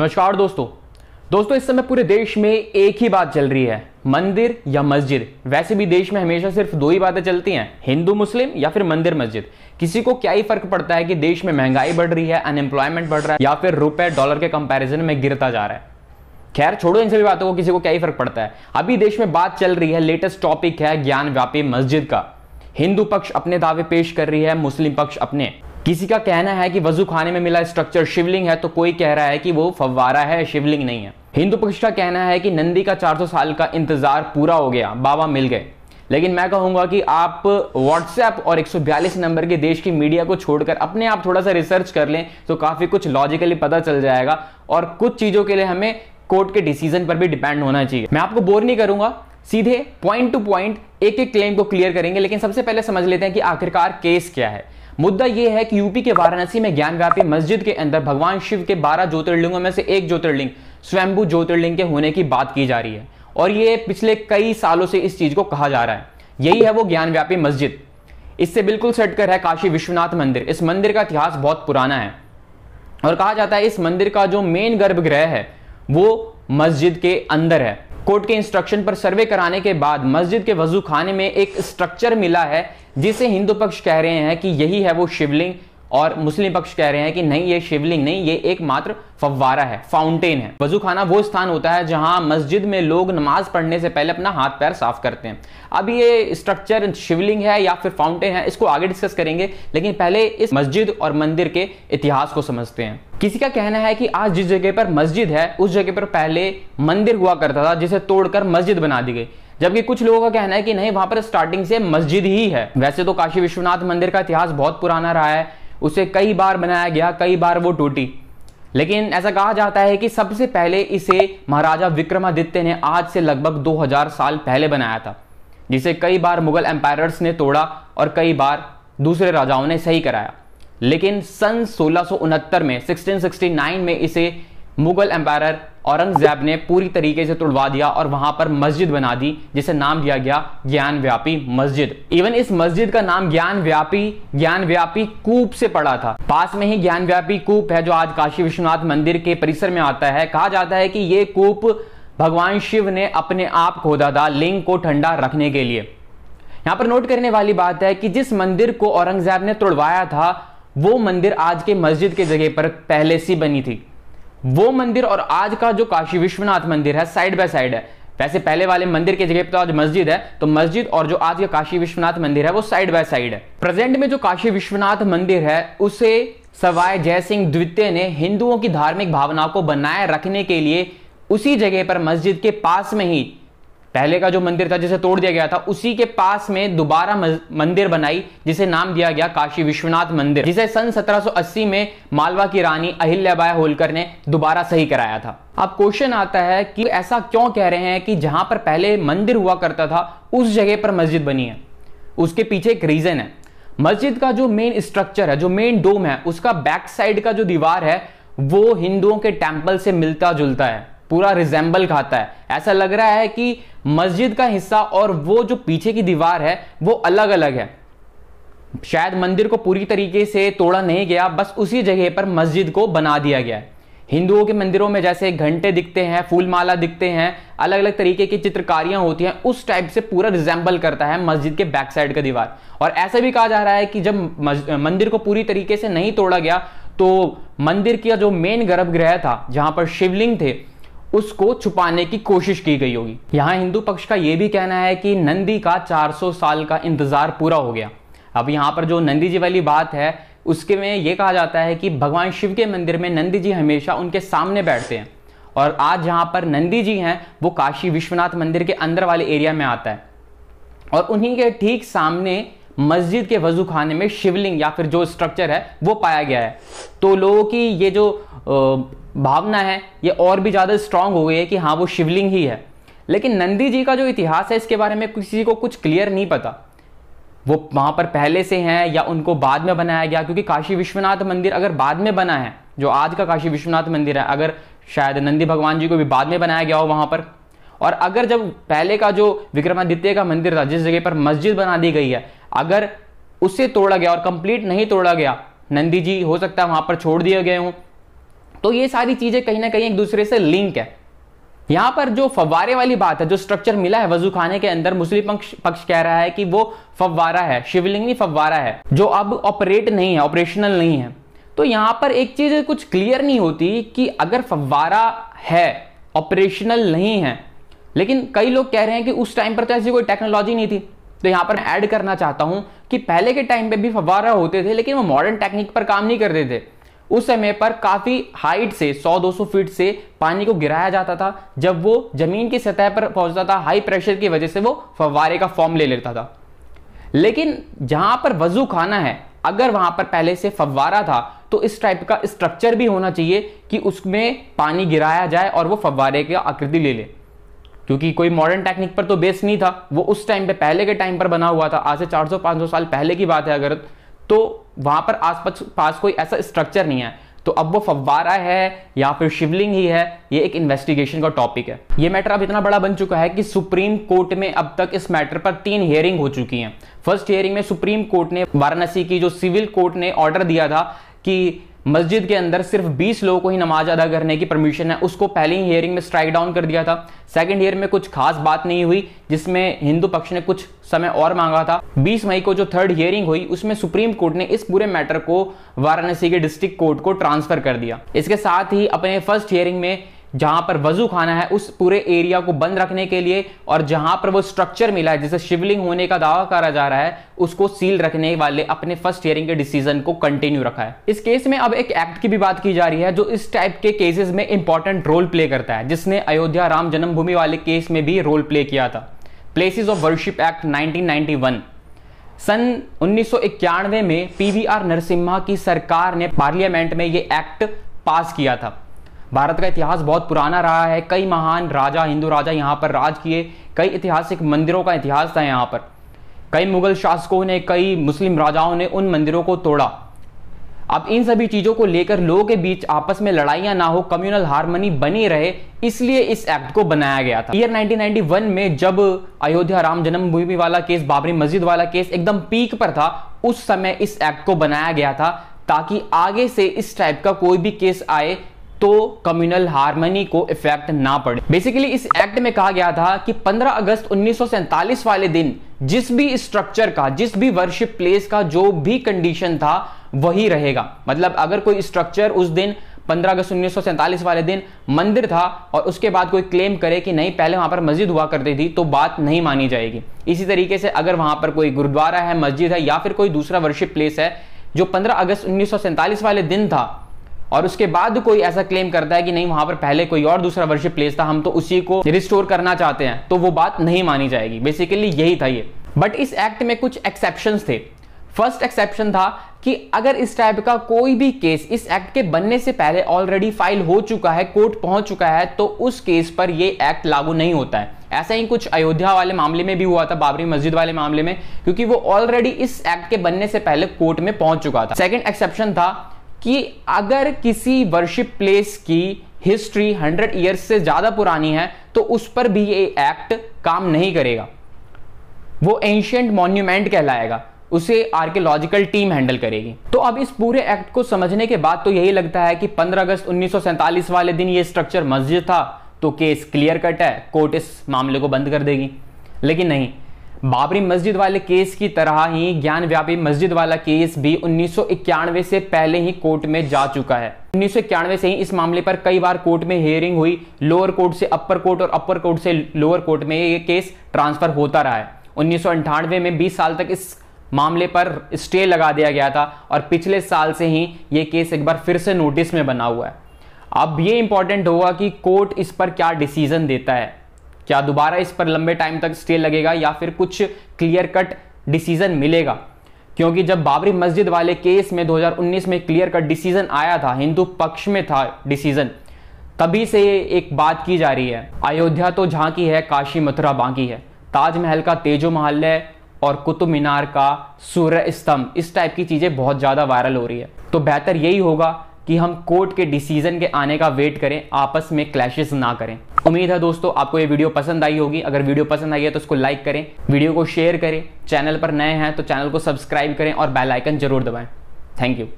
नमस्कार दोस्तों दोस्तों इस समय पूरे देश में एक ही बात चल रही है मंदिर या मस्जिद वैसे भी देश में हमेशा सिर्फ दो ही बातें चलती हैं हिंदू मुस्लिम या फिर मंदिर मस्जिद किसी को क्या ही फर्क पड़ता है कि देश में महंगाई बढ़ रही है अनएम्प्लॉयमेंट बढ़ रहा है या फिर रुपए डॉलर के कंपैरिजन में गिरता जा रहा है खैर छोड़ो इन सभी बातों को किसी को क्या ही फर्क पड़ता है अभी देश में बात चल रही है लेटेस्ट टॉपिक है ज्ञान व्यापी मस्जिद का हिंदू पक्ष अपने दावे पेश कर रही है मुस्लिम पक्ष अपने किसी का कहना है कि वजू खाने में मिला स्ट्रक्चर शिवलिंग है तो कोई कह रहा है कि वो फव्वारा है शिवलिंग नहीं है हिंदू पक्ष का कहना है कि नंदी का 400 साल का इंतजार पूरा हो गया बाबा मिल गए लेकिन मैं कहूंगा कि आप व्हाट्सएप और 142 नंबर के देश की मीडिया को छोड़कर अपने आप थोड़ा सा रिसर्च कर लें तो काफी कुछ लॉजिकली पता चल जाएगा और कुछ चीजों के लिए हमें कोर्ट के डिसीजन पर भी डिपेंड होना चाहिए मैं आपको बोर नहीं करूंगा सीधे पॉइंट टू पॉइंट एक एक क्लेम को क्लियर करेंगे लेकिन सबसे पहले समझ लेते हैं कि आखिरकार केस क्या है मुद्दा यह है कि यूपी के वाराणसी में ज्ञान व्यापी मस्जिद के अंदर भगवान शिव के बारह ज्योतिर्लिंगों में से एक ज्योतिर्लिंग स्वयंभू ज्योतिर्लिंग के होने की बात की जा रही है और ये पिछले कई सालों से इस चीज को कहा जा रहा है यही है वो ज्ञानव्यापी मस्जिद इससे बिल्कुल सटकर है काशी विश्वनाथ मंदिर इस मंदिर का इतिहास बहुत पुराना है और कहा जाता है इस मंदिर का जो मेन गर्भगृह है वो मस्जिद के अंदर है कोर्ट के इंस्ट्रक्शन पर सर्वे कराने के बाद मस्जिद के वजू खाने में एक स्ट्रक्चर मिला है जिसे हिंदू पक्ष कह रहे हैं कि यही है वो शिवलिंग और मुस्लिम पक्ष कह रहे हैं कि नहीं ये शिवलिंग नहीं ये एक मात्र फव्वारा है फाउंटेन है वजू खाना वो स्थान होता है जहां मस्जिद में लोग नमाज पढ़ने से पहले अपना हाथ पैर साफ करते हैं अब ये स्ट्रक्चर शिवलिंग है या फिर फाउंटेन है इसको आगे डिस्कस करेंगे लेकिन पहले इस मस्जिद और मंदिर के इतिहास को समझते हैं किसी का कहना है कि आज जिस जगह पर मस्जिद है उस जगह पर पहले मंदिर हुआ करता था जिसे तोड़कर मस्जिद बना दी गई जबकि कुछ लोगों का कहना है कि नहीं वहां पर स्टार्टिंग से मस्जिद ही है वैसे तो काशी विश्वनाथ मंदिर का इतिहास बहुत पुराना रहा है उसे कई बार बनाया गया कई बार वो टूटी लेकिन ऐसा कहा जाता है कि सबसे पहले इसे महाराजा विक्रमादित्य ने आज से लगभग 2000 साल पहले बनाया था जिसे कई बार मुगल एम्पायर्स ने तोड़ा और कई बार दूसरे राजाओं ने सही कराया लेकिन सन सोलह में सिक्सटीन में इसे मुगल एम्पायर औरंगजेब ने पूरी तरीके से तुड़वा दिया और वहां पर मस्जिद बना दी जिसे नाम दिया गया ज्ञान व्यापी मस्जिद इवन इस मस्जिद का नाम ज्ञान व्यापी ज्ञान व्यापी कूप से पड़ा था पास में ही ज्ञान व्यापी कूप है जो आज काशी विश्वनाथ मंदिर के परिसर में आता है कहा जाता है कि ये कूप भगवान शिव ने अपने आप खोदा था लिंग को ठंडा रखने के लिए यहां पर नोट करने वाली बात है कि जिस मंदिर को औरंगजेब ने तुड़वाया था वो मंदिर आज के मस्जिद के जगह पर पहले सी बनी थी वो मंदिर और आज का जो काशी विश्वनाथ मंदिर है साइड बाय साइड है वैसे पहले वाले मंदिर की जगह पर तो आज मस्जिद है तो मस्जिद और जो आज का काशी विश्वनाथ मंदिर है वो साइड बाय साइड है प्रेजेंट में जो काशी विश्वनाथ मंदिर है उसे सवाय जय सिंह द्वितीय ने हिंदुओं की धार्मिक भावना को बनाए रखने के लिए उसी जगह पर मस्जिद के पास में ही पहले का जो मंदिर था जिसे तोड़ दिया गया था उसी के पास में दोबारा मंदिर बनाई जिसे नाम दिया गया काशी विश्वनाथ मंदिर जिसे सन 1780 में मालवा की रानी अहिल्याबाई होलकर ने दोबारा सही कराया था अब क्वेश्चन आता है कि ऐसा क्यों कह रहे हैं कि जहां पर पहले मंदिर हुआ करता था उस जगह पर मस्जिद बनी है उसके पीछे एक रीजन है मस्जिद का जो मेन स्ट्रक्चर है जो मेन डोम है उसका बैक साइड का जो दीवार है वो हिंदुओं के टेम्पल से मिलता जुलता है पूरा रिजेंबल खाता है ऐसा लग रहा है कि मस्जिद का हिस्सा और वो जो पीछे की दीवार है वो अलग अलग है शायद मंदिर को पूरी तरीके से तोड़ा नहीं गया बस उसी जगह पर मस्जिद को बना दिया गया है हिंदुओं के मंदिरों में जैसे घंटे दिखते हैं फूलमाला दिखते हैं अलग अलग तरीके की चित्रकारियां होती हैं उस टाइप से पूरा रिजेंबल करता है मस्जिद के बैक साइड का दीवार और ऐसा भी कहा जा रहा है कि जब मंदिर को पूरी तरीके से नहीं तोड़ा गया तो मंदिर का जो मेन गर्भगृह था जहां पर शिवलिंग थे उसको छुपाने की कोशिश की गई होगी यहाँ हिंदू पक्ष का यह भी कहना है कि नंदी का 400 साल का इंतजार पूरा हो गया अब यहाँ पर जो नंदी जी वाली बात है उसके में ये कहा जाता है कि भगवान शिव के मंदिर में नंदी जी हमेशा उनके सामने बैठते हैं और आज जहाँ पर नंदी जी हैं वो काशी विश्वनाथ मंदिर के अंदर वाले एरिया में आता है और उन्हीं के ठीक सामने मस्जिद के वजू खाने में शिवलिंग या फिर जो स्ट्रक्चर है वो पाया गया है तो लोगों की ये जो भावना है ये और भी ज़्यादा स्ट्रांग हो गई है कि हाँ वो शिवलिंग ही है लेकिन नंदी जी का जो इतिहास है इसके बारे में किसी को कुछ क्लियर नहीं पता वो वहां पर पहले से हैं या उनको बाद में बनाया गया क्योंकि काशी विश्वनाथ मंदिर अगर बाद में बना है जो आज का काशी विश्वनाथ मंदिर है अगर शायद नंदी भगवान जी को भी बाद में बनाया गया हो वहां पर और अगर जब पहले का जो विक्रमादित्य का मंदिर था जिस जगह पर मस्जिद बना दी गई है अगर उसे तोड़ा गया और कंप्लीट नहीं तोड़ा गया नंदी जी हो सकता है वहां पर छोड़ दिए गए हों तो ये सारी चीजें कहीं ना कहीं एक दूसरे से लिंक है यहां पर जो फव्वारे वाली बात है जो स्ट्रक्चर मिला है वजू खाने के अंदर मुस्लिम पक्ष पक्ष कह रहा है कि वो फव्वारा है शिवलिंग फव्वारा है जो अब ऑपरेट नहीं है ऑपरेशनल नहीं है तो यहां पर एक चीज कुछ क्लियर नहीं होती कि अगर फव्वारा है ऑपरेशनल नहीं है लेकिन कई लोग कह रहे हैं कि उस टाइम पर तो ऐसी कोई टेक्नोलॉजी नहीं थी तो यहां पर ऐड करना चाहता हूं कि पहले के टाइम पे भी फवारा होते थे लेकिन वो मॉडर्न टेक्निक पर काम नहीं करते थे उस समय पर काफ़ी हाइट से 100-200 फीट से पानी को गिराया जाता था जब वो ज़मीन की सतह पर पहुंचता था हाई प्रेशर की वजह से वो फवारे का फॉर्म ले लेता था लेकिन जहां पर वजू खाना है अगर वहां पर पहले से फवारा था तो इस टाइप का स्ट्रक्चर भी होना चाहिए कि उसमें पानी गिराया जाए और वो फवारे की आकृति ले ले क्योंकि कोई मॉडर्न टेक्निक पर तो बेस नहीं था वो उस टाइम पे पहले के टाइम पर बना हुआ था आज से 400-500 साल पहले की बात है अगर तो वहां पर आस पास कोई ऐसा स्ट्रक्चर नहीं है तो अब वो फव्वारा है या फिर शिवलिंग ही है ये एक इन्वेस्टिगेशन का टॉपिक है ये मैटर अब इतना बड़ा बन चुका है कि सुप्रीम कोर्ट में अब तक इस मैटर पर तीन हियरिंग हो चुकी हैं फर्स्ट हियरिंग में सुप्रीम कोर्ट ने वाराणसी की जो सिविल कोर्ट ने ऑर्डर दिया था कि मस्जिद के अंदर सिर्फ 20 लोगों को ही नमाज अदा करने की परमिशन है उसको पहले ही हियरिंग में स्ट्राइक डाउन कर दिया था सेकंड ईयर में कुछ खास बात नहीं हुई जिसमें हिंदू पक्ष ने कुछ समय और मांगा था 20 मई को जो थर्ड हियरिंग हुई उसमें सुप्रीम कोर्ट ने इस पूरे मैटर को वाराणसी के डिस्ट्रिक्ट कोर्ट को ट्रांसफर कर दिया इसके साथ ही अपने फर्स्ट हियरिंग में जहां पर वजू खाना है उस पूरे एरिया को बंद रखने के लिए और जहां पर वो स्ट्रक्चर मिला है जिसे शिवलिंग होने का दावा करा जा रहा है उसको सील रखने वाले अपने फर्स्ट हियरिंग के डिसीजन को कंटिन्यू रखा है इस केस में अब एक एक्ट की भी बात की जा रही है जो इस टाइप के केसेस में इंपॉर्टेंट रोल प्ले करता है जिसने अयोध्या राम जन्मभूमि वाले केस में भी रोल प्ले किया था places of worship act nineteen सन उन्नीस में पीवीआर नरसिम्हा की सरकार ने पार्लियामेंट में यह एक्ट पास किया था भारत का इतिहास बहुत पुराना रहा है कई महान राजा हिंदू राजा यहाँ पर राज किए कई ऐतिहासिक मंदिरों का इतिहास था यहाँ पर कई मुगल शासकों ने कई मुस्लिम राजाओं ने उन मंदिरों को तोड़ा अब इन सभी चीज़ों को लेकर लोगों के बीच आपस में लड़ाइयां ना हो कम्युनल हारमोनी बनी रहे इसलिए इस एक्ट को बनाया गया था ईयर 1991 में जब अयोध्या राम जन्मभूमि वाला केस बाबरी मस्जिद वाला केस एकदम पीक पर था उस समय इस एक्ट को बनाया गया था ताकि आगे से इस टाइप का कोई भी केस आए तो कम्युनल हारमोनी को इफेक्ट ना पड़े बेसिकली इस एक्ट में कहा गया था कि 15 अगस्त उन्नीस वाले दिन जिस भी स्ट्रक्चर का जिस भी वर्शिप प्लेस का जो भी कंडीशन था वही रहेगा मतलब अगर कोई स्ट्रक्चर उस दिन 15 अगस्त उन्नीस वाले दिन मंदिर था और उसके बाद कोई क्लेम करे कि नहीं पहले वहां पर मस्जिद हुआ करती थी तो बात नहीं मानी जाएगी इसी तरीके से अगर वहां पर कोई गुरुद्वारा है मस्जिद है या फिर कोई दूसरा वर्शिप प्लेस है जो 15 अगस्त उन्नीस वाले दिन था और उसके बाद कोई ऐसा क्लेम करता है कि नहीं वहां पर पहले कोई और दूसरा वर्शिप प्लेस था हम तो उसी को रिस्टोर करना चाहते हैं तो वो बात नहीं मानी जाएगी बेसिकली यही था ये बट इस एक्ट में कुछ एक्सेप्शन थे फर्स्ट एक्सेप्शन था कि अगर इस टाइप का कोई भी केस इस एक्ट के बनने से पहले ऑलरेडी फाइल हो चुका है कोर्ट पहुंच चुका है तो उस केस पर यह एक्ट लागू नहीं होता है ऐसा ही कुछ अयोध्या वाले मामले में भी हुआ था बाबरी मस्जिद वाले मामले में क्योंकि वो ऑलरेडी इस एक्ट के बनने से पहले कोर्ट में पहुंच चुका था सेकंड एक्सेप्शन था कि अगर किसी वर्शिप प्लेस की हिस्ट्री 100 इयर्स से ज़्यादा पुरानी है तो उस पर भी ये एक्ट काम नहीं करेगा वो एंशियंट मॉन्यूमेंट कहलाएगा उसे आर्कियोलॉजिकल टीम हैंडल करेगी तो अब इस पूरे एक्ट को समझने के बाद तो यही लगता है कि 15 अगस्त उन्नीस वाले दिन ये स्ट्रक्चर मस्जिद था तो केस क्लियर कट है कोर्ट इस मामले को बंद कर देगी लेकिन नहीं बाबरी मस्जिद वाले केस की तरह ही ज्ञान व्यापी मस्जिद वाला केस भी उन्नीस से पहले ही कोर्ट में जा चुका है उन्नीस से ही इस मामले पर कई बार कोर्ट में हेयरिंग हुई लोअर कोर्ट से अपर कोर्ट और अपर कोर्ट से लोअर कोर्ट में ये केस ट्रांसफर होता रहा है उन्नीस में 20 साल तक इस मामले पर स्टे लगा दिया गया था और पिछले साल से ही ये केस एक बार फिर से नोटिस में बना हुआ है अब ये इंपॉर्टेंट होगा कि कोर्ट इस पर क्या डिसीजन देता है क्या दोबारा इस पर लंबे टाइम तक स्टे लगेगा या फिर कुछ क्लियर कट डिसीजन मिलेगा क्योंकि जब बाबरी मस्जिद वाले केस में 2019 में क्लियर कट डिसीजन आया था हिंदू पक्ष में था डिसीजन तभी से एक बात की जा रही है अयोध्या तो झांकी है काशी मथुरा बाकी है ताजमहल का तेजो महल और कुतुब मीनार का सूर्य स्तंभ इस टाइप की चीज़ें बहुत ज़्यादा वायरल हो रही है तो बेहतर यही होगा कि हम कोर्ट के डिसीजन के आने का वेट करें आपस में क्लैशेस ना करें उम्मीद है दोस्तों आपको ये वीडियो पसंद आई होगी अगर वीडियो पसंद आई है तो उसको लाइक करें वीडियो को शेयर करें चैनल पर नए हैं तो चैनल को सब्सक्राइब करें और बेल आइकन जरूर दबाएं थैंक यू